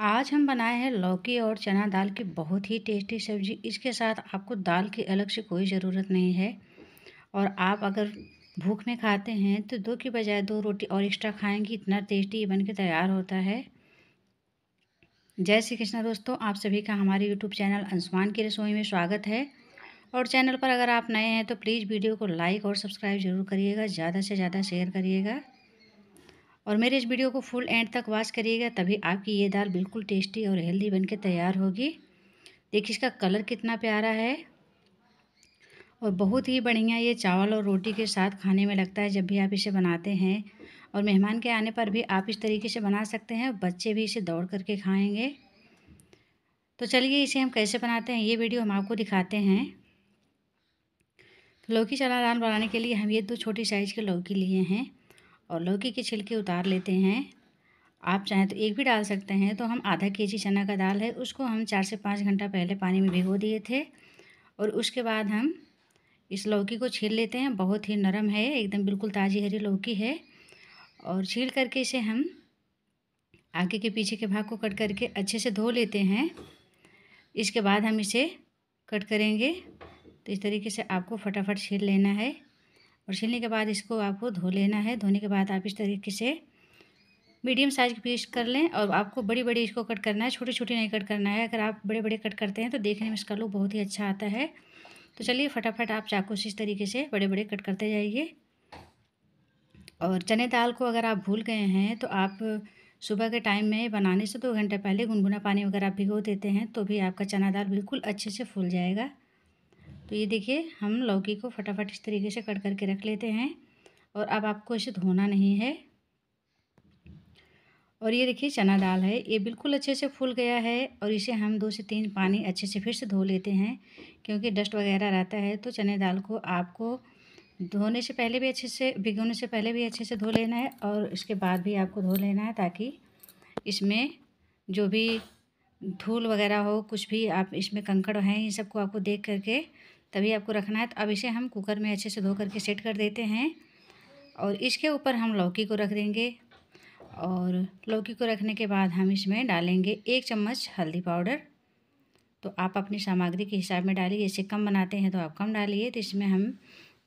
आज हम बनाए हैं लौकी और चना दाल की बहुत ही टेस्टी सब्जी इसके साथ आपको दाल की अलग से कोई ज़रूरत नहीं है और आप अगर भूख में खाते हैं तो दो की बजाय दो रोटी और एक्स्ट्रा खाएंगी इतना टेस्टी बन के तैयार होता है जय श्री कृष्णा दोस्तों आप सभी का हमारे यूट्यूब चैनल अंशुमान की रसोई में स्वागत है और चैनल पर अगर आप नए हैं तो प्लीज़ वीडियो को लाइक और सब्सक्राइब जरूर करिएगा ज़्यादा से ज़्यादा शेयर करिएगा और मेरे इस वीडियो को फुल एंड तक वॉच करिएगा तभी आपकी ये दाल बिल्कुल टेस्टी और हेल्दी बनके तैयार होगी देखिए इसका कलर कितना प्यारा है और बहुत ही बढ़िया ये चावल और रोटी के साथ खाने में लगता है जब भी आप इसे बनाते हैं और मेहमान के आने पर भी आप इस तरीके से बना सकते हैं बच्चे भी इसे दौड़ करके खाएंगे तो चलिए इसे हम कैसे बनाते हैं ये वीडियो हम आपको दिखाते हैं तो लौकी चना दाल बनाने के लिए हम ये दो छोटी साइज़ के लौकी लिए हैं और लौकी के छिलके उतार लेते हैं आप चाहें तो एक भी डाल सकते हैं तो हम आधा के जी चना का दाल है उसको हम चार से पाँच घंटा पहले पानी में भिगो दिए थे और उसके बाद हम इस लौकी को छील लेते हैं बहुत ही नरम है एकदम बिल्कुल ताज़ी हरी लौकी है और छील करके इसे हम आगे के पीछे के भाग को कट करके अच्छे से धो लेते हैं इसके बाद हम इसे कट करेंगे तो इस तरीके से आपको फटाफट छील लेना है और छीलने के बाद इसको आपको धो लेना है धोने के बाद आप इस तरीके से मीडियम साइज़ के पीस कर लें और आपको बड़ी बड़ी इसको कट करना है छोटी छोटी नहीं कट करना है अगर आप बड़े बड़े कट करते हैं तो देखने में इसका लुक बहुत ही अच्छा आता है तो चलिए फटाफट आप चाकू से इस तरीके से बड़े बड़े कट करते जाइए और चने दाल को अगर आप भूल गए हैं तो आप सुबह के टाइम में बनाने से दो तो घंटे पहले गुनगुना पानी वगैरह भिगो देते हैं तो भी आपका चना दाल बिल्कुल अच्छे से फूल जाएगा तो ये देखिए हम लौकी को फटाफट इस तरीके से कट करके रख लेते हैं और अब आपको इसे धोना नहीं है और ये देखिए चना दाल है ये बिल्कुल अच्छे से फूल गया है और इसे हम दो से तीन पानी अच्छे से फिर से धो लेते हैं क्योंकि डस्ट वगैरह रहता है तो चने दाल को आपको धोने से पहले भी अच्छे से भिगोने से पहले भी अच्छे से धो लेना है और इसके बाद भी आपको धो लेना है ताकि इसमें जो भी धूल वगैरह हो कुछ भी आप इसमें कंकड़ हैं इन सबको आपको देख करके तभी आपको रखना है तो अब इसे हम कुकर में अच्छे से धो करके सेट कर देते हैं और इसके ऊपर हम लौकी को रख देंगे और लौकी को रखने के बाद हम इसमें डालेंगे एक चम्मच हल्दी पाउडर तो आप अपनी सामग्री के हिसाब में डालिए इसे कम बनाते हैं तो आप कम डालिए तो इसमें हम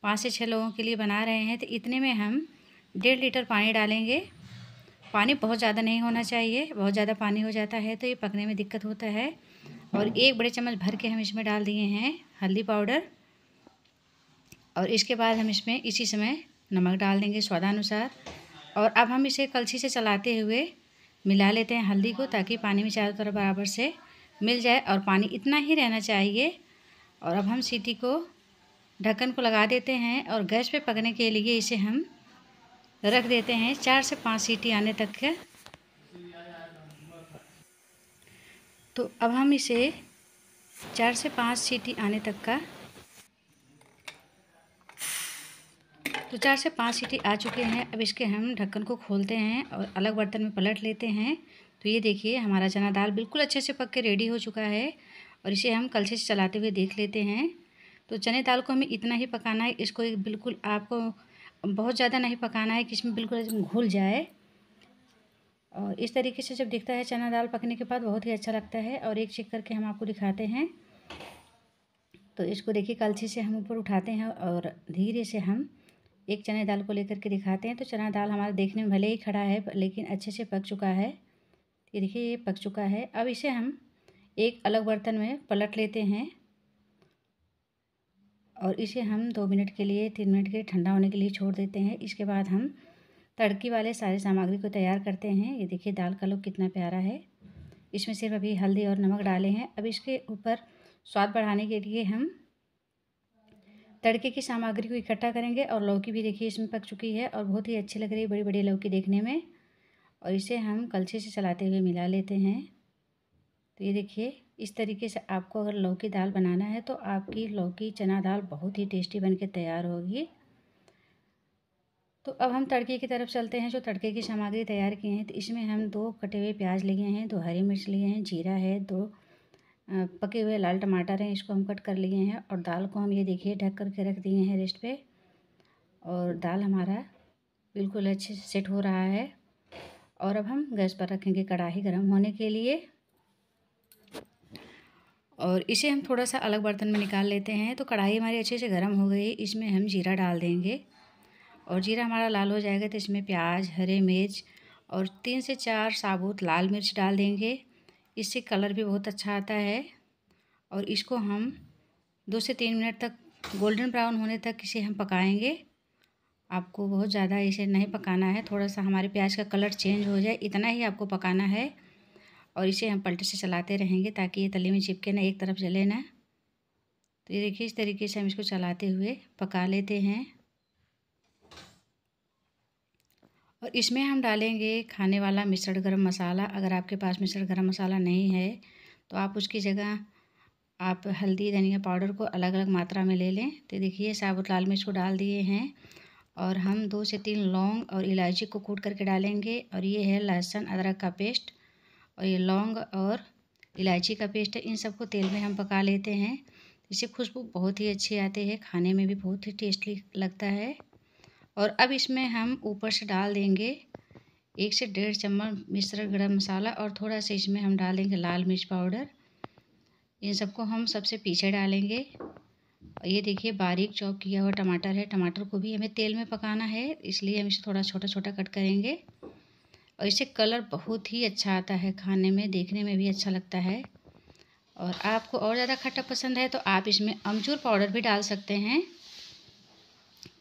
पाँच से छः लोगों के लिए बना रहे हैं तो इतने में हम डेढ़ लीटर पानी डालेंगे पानी बहुत ज़्यादा नहीं होना चाहिए बहुत ज़्यादा पानी हो जाता है तो ये पकने में दिक्कत होता है और एक बड़े चम्मच भर के हम इसमें डाल दिए हैं हल्दी पाउडर और इसके बाद हम इसमें इसी समय नमक डाल देंगे स्वादानुसार और अब हम इसे कलछी से चलाते हुए मिला लेते हैं हल्दी को ताकि पानी में चारों तरफ बराबर से मिल जाए और पानी इतना ही रहना चाहिए और अब हम सीटी को ढक्कन को लगा देते हैं और गैस पे पकने के लिए इसे हम रख देते हैं चार से पाँच सीटी आने तक के तो अब हम इसे चार से पाँच सीटी आने तक का तो चार से पाँच सीटी आ चुके हैं अब इसके हम ढक्कन को खोलते हैं और अलग बर्तन में पलट लेते हैं तो ये देखिए हमारा चना दाल बिल्कुल अच्छे से पक के रेडी हो चुका है और इसे हम कल से चलाते हुए देख लेते हैं तो चने दाल को हमें इतना ही पकाना है इसको बिल्कुल आपको बहुत ज़्यादा नहीं पकाना है कि इसमें बिल्कुल घुल जाए और इस तरीके से जब दिखता है चना दाल पकने के बाद बहुत ही अच्छा लगता है और एक चेक करके हम आपको दिखाते हैं तो इसको देखिए कलछी से हम ऊपर उठाते हैं और धीरे से हम एक चने दाल को लेकर के दिखाते हैं तो चना दाल हमारा देखने में भले ही खड़ा है लेकिन अच्छे से पक चुका है ये देखिए ये पक चुका है अब इसे हम एक अलग बर्तन में पलट लेते हैं और इसे हम दो मिनट के लिए तीन मिनट के ठंडा होने के लिए छोड़ देते हैं इसके बाद हम तड़की वाले सारे सामग्री को तैयार करते हैं ये देखिए दाल का लुक कितना प्यारा है इसमें सिर्फ अभी हल्दी और नमक डाले हैं अब इसके ऊपर स्वाद बढ़ाने के लिए हम तड़के की सामग्री को इकट्ठा करेंगे और लौकी भी देखिए इसमें पक चुकी है और बहुत ही अच्छी लग रही है बड़ी बड़ी लौकी देखने में और इसे हम कलछे से चलाते हुए मिला लेते हैं तो ये देखिए इस तरीके से आपको अगर लौकी दाल बनाना है तो आपकी लौकी चना दाल बहुत ही टेस्टी बनके तैयार होगी तो अब हम तड़के की तरफ चलते हैं जो तड़के की सामग्री तैयार किए हैं तो इसमें हम दो कटे हुए प्याज लिए हैं दो हरी मिर्च लिए हैं जीरा है दो पके हुए लाल टमाटर हैं इसको हम कट कर लिए हैं और दाल को हम ये देखिए ढक करके रख दिए हैं रेस्ट पे और दाल हमारा बिल्कुल अच्छे से सेट हो रहा है और अब हम गैस पर रखेंगे कढ़ाई गर्म होने के लिए और इसे हम थोड़ा सा अलग बर्तन में निकाल लेते हैं तो कढ़ाई हमारी अच्छे से गर्म हो गई इसमें हम जीरा डाल देंगे और जीरा हमारा लाल हो जाएगा तो इसमें प्याज हरे मिर्च और तीन से चार साबुत लाल मिर्च डाल देंगे इससे कलर भी बहुत अच्छा आता है और इसको हम दो से तीन मिनट तक गोल्डन ब्राउन होने तक इसे हम पकाएंगे आपको बहुत ज़्यादा इसे नहीं पकाना है थोड़ा सा हमारे प्याज का कलर चेंज हो जाए इतना ही आपको पकाना है और इसे हम पलटे से चलाते रहेंगे ताकि ये तले में चिपके ना एक तरफ जले ना तो ये देखिए इस तरीके से हम इसको चलाते हुए पका लेते हैं और इसमें हम डालेंगे खाने वाला मिश्रण गरम मसाला अगर आपके पास मिश्रण गरम मसाला नहीं है तो आप उसकी जगह आप हल्दी धनिया पाउडर को अलग अलग मात्रा में ले लें तो देखिए साबुत लाल मिर्च को डाल दिए हैं और हम दो से तीन लौंग और इलायची को कूट करके डालेंगे और ये है लहसुन अदरक का पेस्ट और ये लौंग और इलायची का पेस्ट है इन सबको तेल में हम पका लेते हैं इससे खुशबू बहुत ही अच्छी आती है खाने में भी बहुत ही टेस्टी लगता है और अब इसमें हम ऊपर से डाल देंगे एक से डेढ़ चम्मच मिश्र गरम मसाला और थोड़ा सा इसमें हम डालेंगे लाल मिर्च पाउडर इन सबको हम सबसे पीछे डालेंगे ये देखिए बारीक चॉप किया हुआ टमाटर है टमाटर को भी हमें तेल में पकाना है इसलिए हम इसे थोड़ा छोटा छोटा कट करेंगे और इसे कलर बहुत ही अच्छा आता है खाने में देखने में भी अच्छा लगता है और आपको और ज़्यादा खट्टा पसंद है तो आप इसमें अमचूर पाउडर भी डाल सकते हैं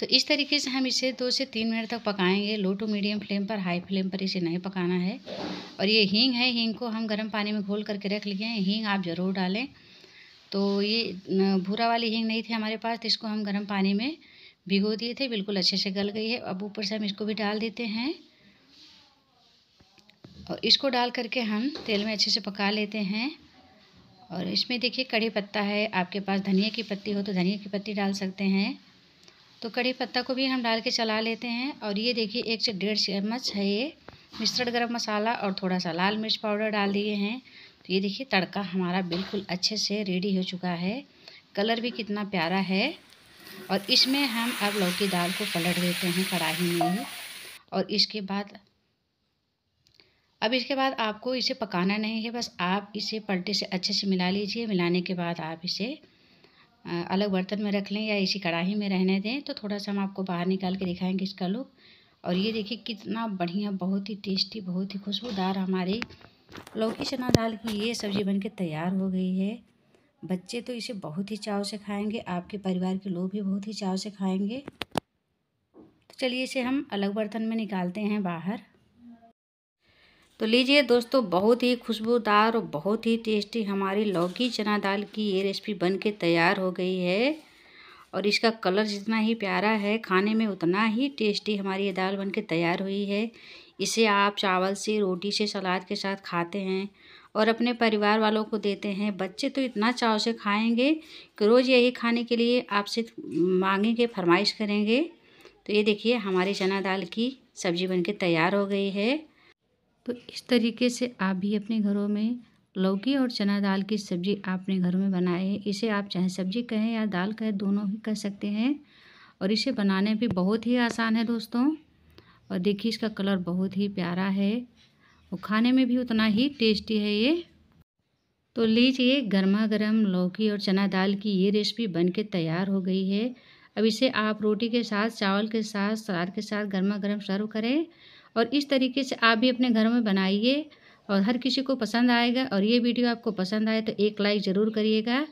तो इस तरीके से हम इसे दो से तीन मिनट तक पकाएंगे लो टू मीडियम फ्लेम पर हाई फ्लेम पर इसे नहीं पकाना है और ये हींग है हींग को हम गर्म पानी में घोल करके रख लिए हैं हींग आप ज़रूर डालें तो ये भूरा वाली हींग नहीं थी हमारे पास तो इसको हम गर्म पानी में भिगो दिए थे बिल्कुल अच्छे से गल गई है अब ऊपर से हम इसको भी डाल देते हैं और इसको डाल करके हम तेल में अच्छे से पका लेते हैं और इसमें देखिए कड़ी पत्ता है आपके पास धनिया की पत्ती हो तो धनिया की पत्ती डाल सकते हैं तो कड़ी पत्ता को भी हम डाल के चला लेते हैं और ये देखिए एक से डेढ़ चम्मच है ये मिश्रण गरम मसाला और थोड़ा सा लाल मिर्च पाउडर डाल दिए हैं तो ये देखिए तड़का हमारा बिल्कुल अच्छे से रेडी हो चुका है कलर भी कितना प्यारा है और इसमें हम अब लौकी दाल को पलट देते हैं कढ़ाई में ही और इसके बाद अब इसके बाद आपको इसे पकाना नहीं है बस आप इसे पलटे से अच्छे से मिला लीजिए मिलाने के बाद आप इसे अलग बर्तन में रख लें या इसी कढ़ाई में रहने दें तो थोड़ा सा हम आपको बाहर निकाल के दिखाएंगे इसका लुक और ये देखिए कितना बढ़िया बहुत ही टेस्टी बहुत ही खुशबूदार हमारी लौकी चना दाल की ये सब्ज़ी बनके तैयार हो गई है बच्चे तो इसे बहुत ही चाव से खाएंगे आपके परिवार के लोग भी बहुत ही चाव से खाएंगे तो चलिए इसे हम अलग बर्तन में निकालते हैं बाहर तो लीजिए दोस्तों बहुत ही खुशबूदार और बहुत ही टेस्टी हमारी लौकी चना दाल की ये रेसिपी बन के तैयार हो गई है और इसका कलर जितना ही प्यारा है खाने में उतना ही टेस्टी हमारी ये दाल बन के तैयार हुई है इसे आप चावल से रोटी से सलाद के साथ खाते हैं और अपने परिवार वालों को देते हैं बच्चे तो इतना चाव से खाएँगे कि रोज़ यही खाने के लिए आपसे मांगेंगे फरमाइश करेंगे तो ये देखिए हमारी चना दाल की सब्ज़ी के तैयार हो गई है तो इस तरीके से आप भी अपने घरों में लौकी और चना दाल की सब्ज़ी आपने घर में बनाए इसे आप चाहे सब्ज़ी कहें या दाल कहें दोनों ही कह सकते हैं और इसे बनाने भी बहुत ही आसान है दोस्तों और देखिए इसका कलर बहुत ही प्यारा है और खाने में भी उतना ही टेस्टी है ये तो लीजिए गर्मा गर्म लौकी और चना दाल की ये रेसिपी बन के तैयार हो गई है अब इसे आप रोटी के साथ चावल के साथ सलाद के साथ गर्मा गर्म सर्व करें और इस तरीके से आप भी अपने घर में बनाइए और हर किसी को पसंद आएगा और ये वीडियो आपको पसंद आए तो एक लाइक ज़रूर करिएगा